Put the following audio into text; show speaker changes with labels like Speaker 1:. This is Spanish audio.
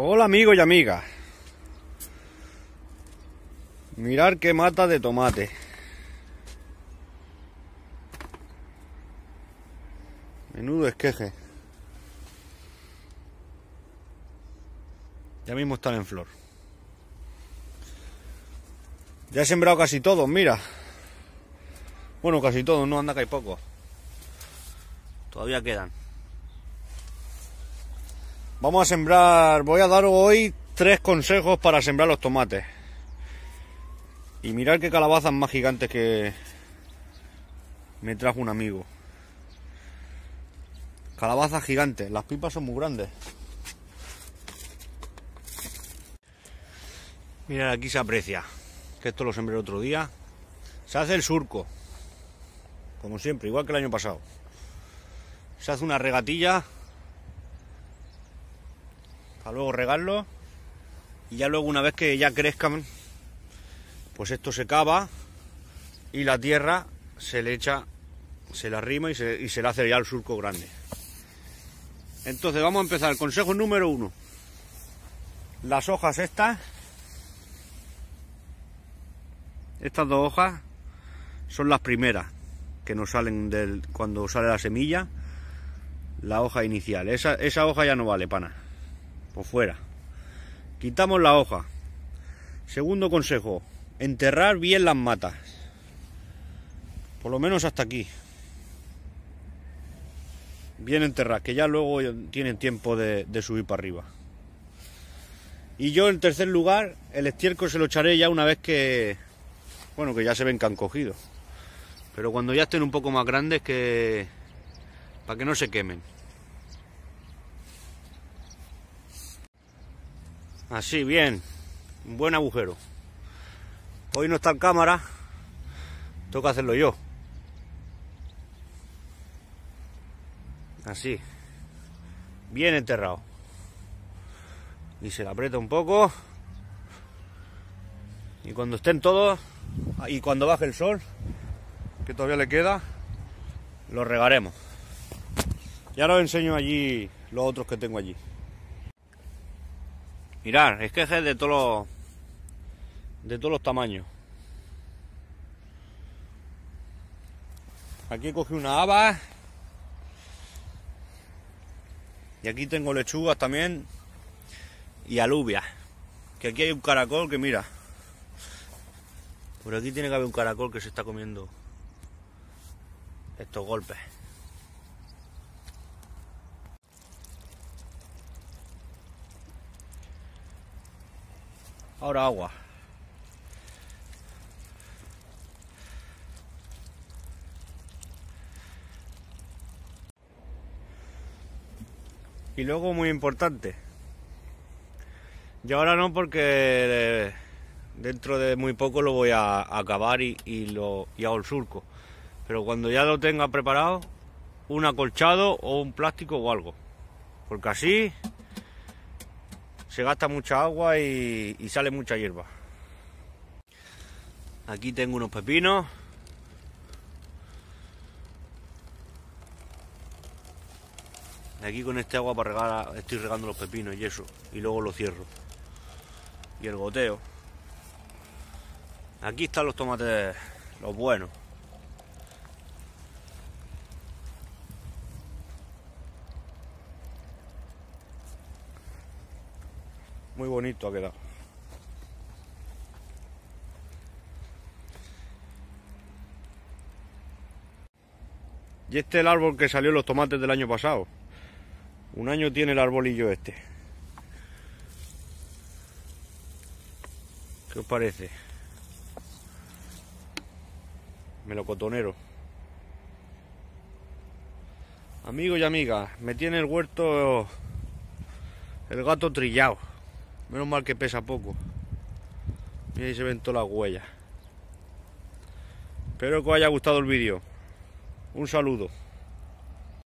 Speaker 1: Hola amigos y amigas. Mirar qué mata de tomate. Menudo esqueje. Ya mismo están en flor. Ya he sembrado casi todos, mira. Bueno, casi todo. no anda que hay poco. Todavía quedan. Vamos a sembrar, voy a dar hoy tres consejos para sembrar los tomates. Y mirar qué calabazas más gigantes que me trajo un amigo. Calabazas gigantes, las pipas son muy grandes. Mirad, aquí se aprecia, que esto lo sembré el otro día. Se hace el surco, como siempre, igual que el año pasado. Se hace una regatilla luego regarlo y ya luego una vez que ya crezcan pues esto se cava y la tierra se le echa se la arrima y se, y le hace ya el surco grande entonces vamos a empezar el consejo número uno las hojas estas estas dos hojas son las primeras que nos salen del cuando sale la semilla la hoja inicial esa, esa hoja ya no vale pana fuera. Quitamos la hoja. Segundo consejo, enterrar bien las matas. Por lo menos hasta aquí. Bien enterrar que ya luego tienen tiempo de, subir para arriba. Y yo en tercer lugar, el estiércol se lo echaré ya una vez que, bueno, que ya se ven que han cogido. Pero cuando ya estén un poco más grandes que, para que no se quemen. Así, bien. buen agujero. Hoy no está en cámara. Toca hacerlo yo. Así. Bien enterrado. Y se la aprieta un poco. Y cuando estén todos, y cuando baje el sol, que todavía le queda, lo regaremos. Ya ahora enseño allí los otros que tengo allí que es de todos de todos los tamaños. Aquí cogido una haba. Y aquí tengo lechugas también. Y alubias. Que aquí hay un caracol que mira. Por aquí tiene que haber un caracol que se está comiendo estos golpes. Ahora agua. Y luego muy importante. Yo ahora no porque eh, dentro de muy poco lo voy a acabar y, lo y hago el surco. Pero cuando ya lo tenga preparado, un acolchado o un plástico o algo. Porque así se gasta mucha agua y, sale mucha hierba. Aquí tengo unos pepinos. Aquí con este agua para regar, estoy regando los pepinos y eso. Y luego los cierro. Y el goteo. Aquí están los tomates, los buenos. Muy bonito ha quedado. Y este es el árbol que salió en los tomates del año pasado. Un año tiene el arbolillo este. ¿Qué os parece? Melocotonero. Amigos y amigas, me tiene el huerto el gato trillado. Menos mal que pesa poco. Y ahí se ven todas las huellas. Espero que os haya gustado el vídeo. Un saludo.